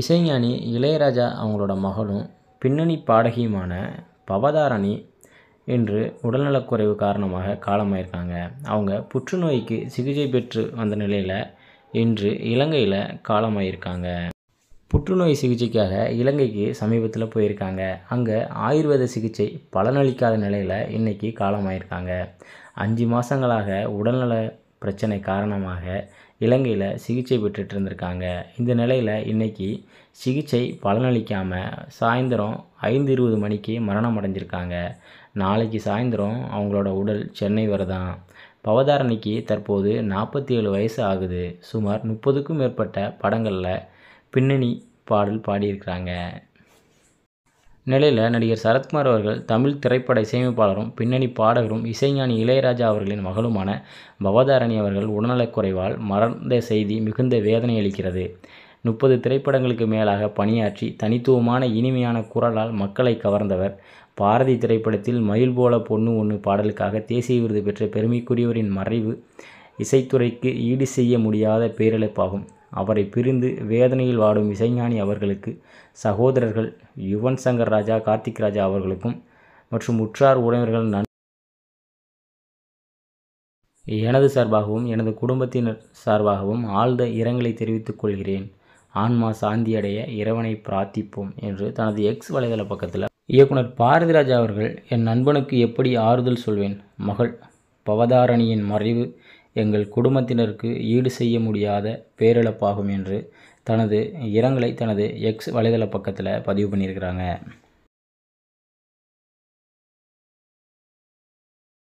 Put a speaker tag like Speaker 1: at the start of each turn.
Speaker 1: இசைஞானி இளையராஜா அவங்களோட மகளும் பின்னணி பாடகியுமான பவதாரணி இன்று உடல்நலக்குறைவு காரணமாக காலமாயிருக்காங்க அவங்க புற்றுநோய்க்கு சிகிச்சை பெற்று வந்த நிலையில் இன்று இலங்கையில் காலமாயிருக்காங்க புற்றுநோய் சிகிச்சைக்காக இலங்கைக்கு சமீபத்தில் போயிருக்காங்க அங்கே ஆயுர்வேத சிகிச்சை பலனளிக்காத நிலையில் இன்றைக்கி காலமாயிருக்காங்க அஞ்சு மாதங்களாக உடல்நல பிரச்சனை காரணமாக இலங்கையில் சிகிச்சை பெற்றுட்டு இருந்திருக்காங்க இந்த நிலையில் இன்றைக்கி சிகிச்சை பலனளிக்காமல் சாயந்தரம் ஐந்து இருபது மணிக்கு மரணம் அடைஞ்சிருக்காங்க நாளைக்கு சாயந்தரம் அவங்களோட உடல் சென்னை வரதான் பவதாரணிக்கு தற்போது நாற்பத்தி ஏழு வயசு ஆகுது சுமார் முப்பதுக்கும் மேற்பட்ட படங்களில் பின்னணி பாடல் பாடியிருக்கிறாங்க இந்நிலையில் நடிகர் சரத்குமார் அவர்கள் தமிழ் திரைப்பட இசையமைப்பாளரும் பின்னணி பாடகரும் இசைஞானி இளையராஜா அவர்களின் மகளுமான பவதாரணி அவர்கள் உடல்நலக்குறைவால் மறந்த செய்தி மிகுந்த வேதனை அளிக்கிறது முப்பது திரைப்படங்களுக்கு மேலாக பணியாற்றி தனித்துவமான இனிமையான குரலால் மக்களை கவர்ந்தவர் பாரதி திரைப்படத்தில் மயில் போல பொண்ணு ஒன்று பாடலுக்காக தேசிய விருது பெற்ற பெருமைக்குரியவரின் மறைவு இசைத்துறைக்கு ஈடு செய்ய முடியாத பேரிழப்பாகும் அவரை பிரிந்து வேதனையில் வாடும் இசைஞானி அவர்களுக்கு சகோதரர்கள் யுவன் சங்கர் ராஜா கார்த்திக் ராஜா அவர்களுக்கும் மற்றும் உற்றார் உறவினர்கள் நன் எனது சார்பாகவும் எனது குடும்பத்தினர் சார்பாகவும் ஆழ்ந்த இரங்கலை தெரிவித்துக் கொள்கிறேன் ஆன்மா சாந்தியடைய இறைவனை பிரார்த்திப்போம் என்று தனது எக்ஸ் வலைதள பக்கத்தில் இயக்குனர் பாரதிராஜா அவர்கள் என் நண்பனுக்கு எப்படி ஆறுதல் சொல்வேன் மகள் பவதாரணியின் மறைவு எங்கள் குடும்பத்தினருக்கு ஈடு செய்ய முடியாத பேரிழப்பாகும் என்று தனது இரங்கலை தனது எக்ஸ் வலைதள பக்கத்தில் பதிவு பண்ணியிருக்கிறாங்க